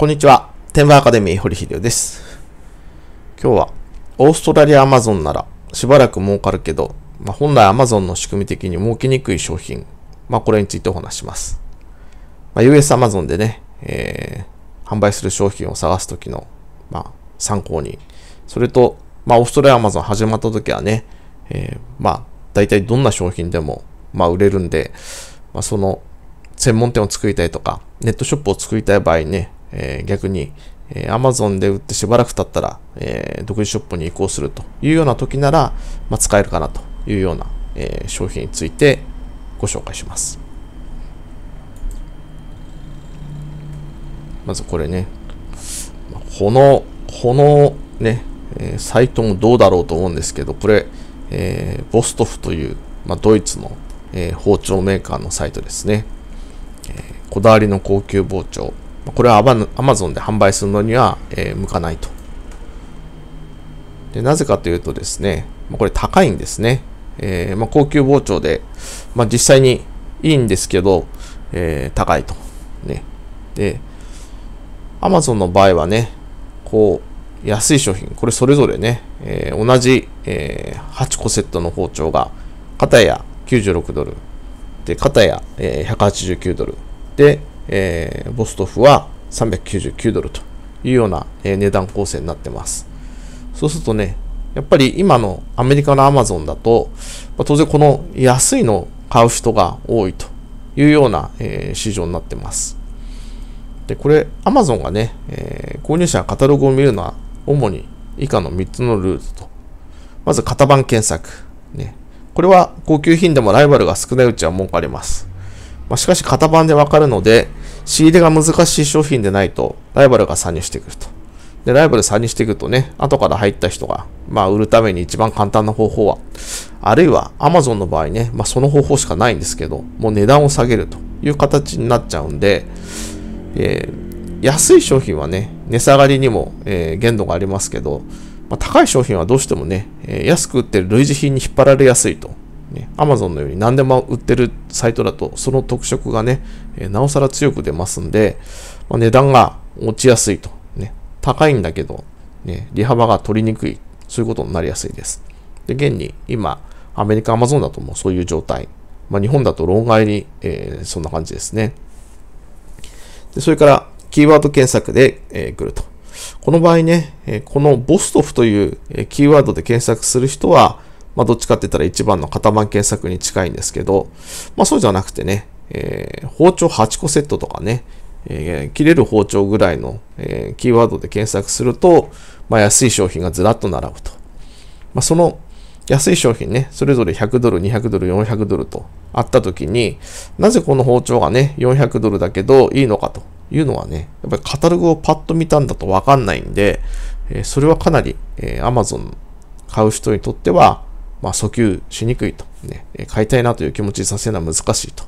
こんにちは。天ーアカデミー堀秀夫です。今日は、オーストラリアアマゾンならしばらく儲かるけど、まあ、本来アマゾンの仕組み的に儲けにくい商品、まあ、これについてお話します。まあ、US アマゾンでね、えー、販売する商品を探すときの、まあ、参考に。それと、まあ、オーストラリアアマゾン始まったときはね、えー、まあ、大体どんな商品でも、まあ、売れるんで、まあ、その、専門店を作りたいとか、ネットショップを作りたい場合ね、えー、逆に、えー、Amazon で売ってしばらく経ったら、えー、独自ショップに移行するというような時なら、まあ、使えるかなというような、えー、商品についてご紹介します。まずこれね、この、このね、えー、サイトもどうだろうと思うんですけど、これ、えー、ボストフという、まあ、ドイツの、えー、包丁メーカーのサイトですね。えー、こだわりの高級包丁、これはアマゾンで販売するのには、え向かないと。でなぜかというとですね、これ高いんですね。えー、まあ、高級包丁で、まあ、実際にいいんですけど、えー、高いと。ね。で、アマゾンの場合はね、こう、安い商品、これそれぞれね、えー、同じ、え8個セットの包丁が、片や96ドル、で、片や、え189ドル、で、えー、ボストフは399ドルというような、えー、値段構成になってます。そうするとね、やっぱり今のアメリカのアマゾンだと、まあ、当然この安いのを買う人が多いというような、えー、市場になってます。で、これ Amazon がね、えー、購入者がカタログを見るのは主に以下の3つのルートと。まず型番検索。ね、これは高級品でもライバルが少ないうちは儲かります。まあ、しかし型番でわかるので、仕入れが難しい商品でないと、ライバルが参入してくると。で、ライバル参入してくるとね、後から入った人が、まあ、売るために一番簡単な方法は、あるいは Amazon の場合ね、まあ、その方法しかないんですけど、もう値段を下げるという形になっちゃうんで、えー、安い商品はね、値下がりにも、えー、限度がありますけど、まあ、高い商品はどうしてもね、えー、安く売ってる類似品に引っ張られやすいとね、Amazon のように何でも売ってるサイトだと、その特色がね、えー、なおさら強く出ますんで、まあ、値段が落ちやすいと。ね、高いんだけど、ね、利幅が取りにくい。そういうことになりやすいです。で、現に今、アメリカ Amazon だともうそういう状態。まあ、日本だと論外に、えー、そんな感じですね。で、それから、キーワード検索で、えー、来ると。この場合ね、えー、このボストフという、えー、キーワードで検索する人は、まあ、どっちかって言ったら一番の型番検索に近いんですけど、まあ、そうじゃなくてね、えー、包丁8個セットとかね、えー、切れる包丁ぐらいの、えー、キーワードで検索すると、まあ、安い商品がずらっと並ぶと。まあ、その安い商品ね、それぞれ100ドル、200ドル、400ドルとあった時に、なぜこの包丁がね、400ドルだけどいいのかというのはね、やっぱりカタログをパッと見たんだとわかんないんで、えー、それはかなり、えー、Amazon 買う人にとっては、まあ、訴求しにくいと、ね、買いたいなという気持ちにさせるのは難しいと。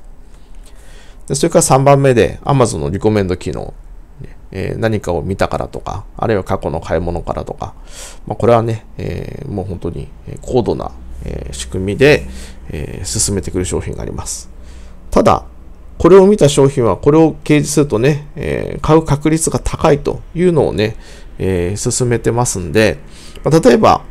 でそれから3番目で Amazon のリコメンド機能、ね、えー、何かを見たからとか、あるいは過去の買い物からとか、まあ、これはね、えー、もう本当に高度な、えー、仕組みで、え進めてくる商品があります。ただ、これを見た商品はこれを掲示するとね、え買う確率が高いというのをね、え進めてますんで、まあ、例えば、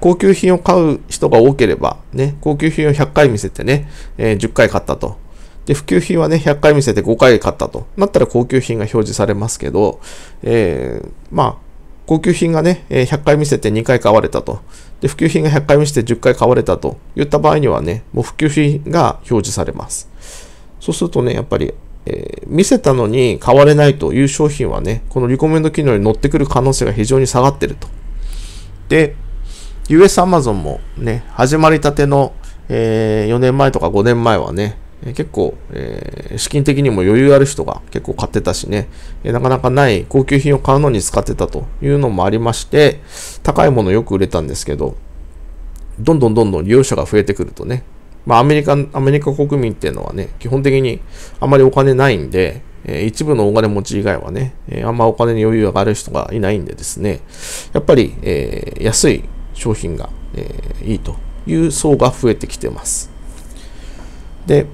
高級品を買う人が多ければ、ね、高級品を100回見せてね、えー、10回買ったと。で、普及品はね、100回見せて5回買ったと。なったら高級品が表示されますけど、えー、まあ、高級品がね、100回見せて2回買われたと。で、普及品が100回見せて10回買われたと言った場合にはね、もう普及品が表示されます。そうするとね、やっぱり、えー、見せたのに買われないという商品はね、このリコメンド機能に乗ってくる可能性が非常に下がってると。で、US Amazon もね、始まりたての、えー、4年前とか5年前はね、結構、えー、資金的にも余裕ある人が結構買ってたしね、えなかなかない高級品を買うのに使ってたというのもありまして、高いものよく売れたんですけど、どんどんどんどん利用者が増えてくるとね、まあアメリカ、アメリカ国民っていうのはね、基本的にあまりお金ないんで、え一部の大金持ち以外はね、えあんまお金に余裕がある人がいないんでですね、やっぱり、えー、安い商品が、えー、いいという層が増えてきてます。で、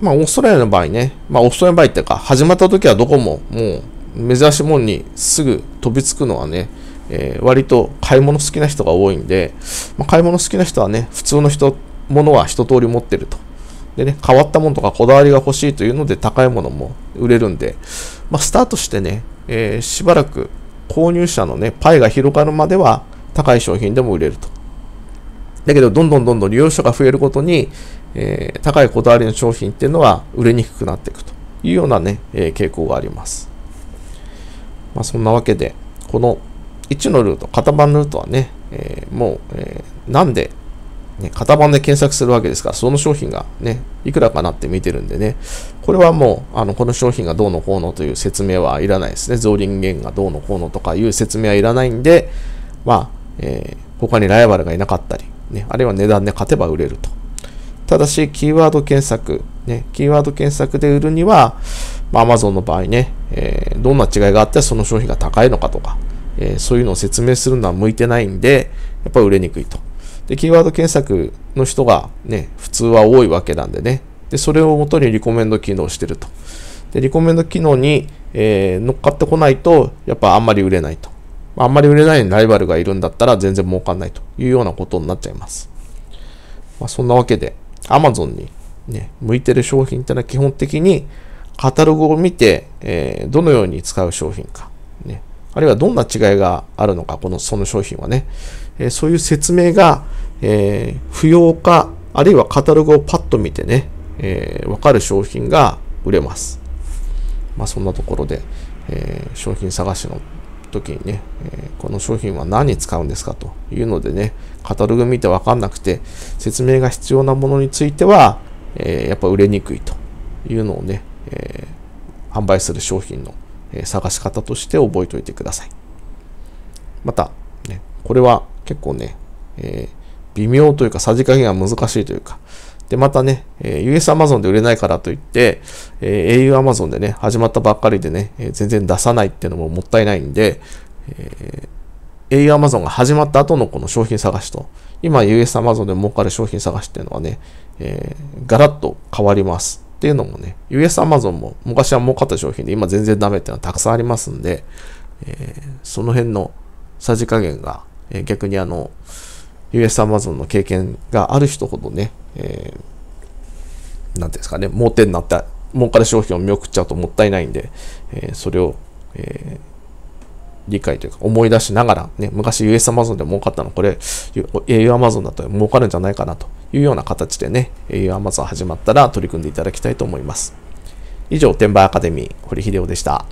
まあ、オーストラリアの場合ね、まあ、オーストラリアの場合っていうか、始まった時はどこももう珍しいもんにすぐ飛びつくのはね、えー、割と買い物好きな人が多いんで、まあ、買い物好きな人はね、普通の人、ものは一通り持ってると。でね、変わったものとかこだわりが欲しいというので高いものも売れるんで、まあ、スタートしてね、えー、しばらく購入者のね、パイが広がるまでは、高い商品でも売れると。だけど、どんどんどんどん利用者が増えることに、えー、高いこだわりの商品っていうのは売れにくくなっていくというようなね、えー、傾向があります。まあ、そんなわけで、この1のルート、型番ルートはね、えー、もう、えなんで、ね、型番で検索するわけですから、その商品がね、いくらかなって見てるんでね、これはもう、あの、この商品がどうのこうのという説明はいらないですね。造林源がどうのこうのとかいう説明はいらないんで、まあ、えー、他にライバルがいなかったり、ね、あるいは値段で勝てば売れると。ただし、キーワード検索、ね、キーワード検索で売るには、まあ、アマゾンの場合ね、えー、どんな違いがあってその商品が高いのかとか、えー、そういうのを説明するのは向いてないんで、やっぱり売れにくいと。で、キーワード検索の人がね、普通は多いわけなんでね。で、それをもとにリコメンド機能してると。で、リコメンド機能に、えー、乗っかってこないと、やっぱあんまり売れないと。あんまり売れないライバルがいるんだったら全然儲かんないというようなことになっちゃいます。まあ、そんなわけで、Amazon にね、向いてる商品ってのは基本的にカタログを見て、えー、どのように使う商品か、ね、あるいはどんな違いがあるのか、この、その商品はね、えー、そういう説明が、えー、不要か、あるいはカタログをパッと見てね、えー、わかる商品が売れます。まあそんなところで、えー、商品探しの時にね、えこの商品は何に使うんですかというのでね、カタログ見て分かんなくて、説明が必要なものについては、えやっぱ売れにくいというのをね、え販売する商品の、え探し方として覚えておいてください。また、ね、これは結構ね、え微妙というか、さじ加減が難しいというか、で、またね、え US Amazon で売れないからといって、え au Amazon でね、始まったばっかりでね、え全然出さないっていうのももったいないんで、えー、au Amazon が始まった後のこの商品探しと、今 US Amazon で儲かる商品探しっていうのはね、えー、ガラッと変わります。っていうのもね、US Amazon も昔は儲かった商品で今全然ダメっていうのはたくさんありますんで、えー、その辺のさじ加減が、えー、逆にあの、US Amazon の経験がある人ほどね、えー、なんですかね、盲点になった、儲かる商品を見送っちゃうともったいないんで、えー、それを、えー理解というか思い出しながら、ね、昔 US Amazon で儲かったの、これ AU Amazon だと儲かるんじゃないかなというような形でね、AU Amazon 始まったら取り組んでいただきたいと思います。以上、転売アカデミー、堀秀夫でした。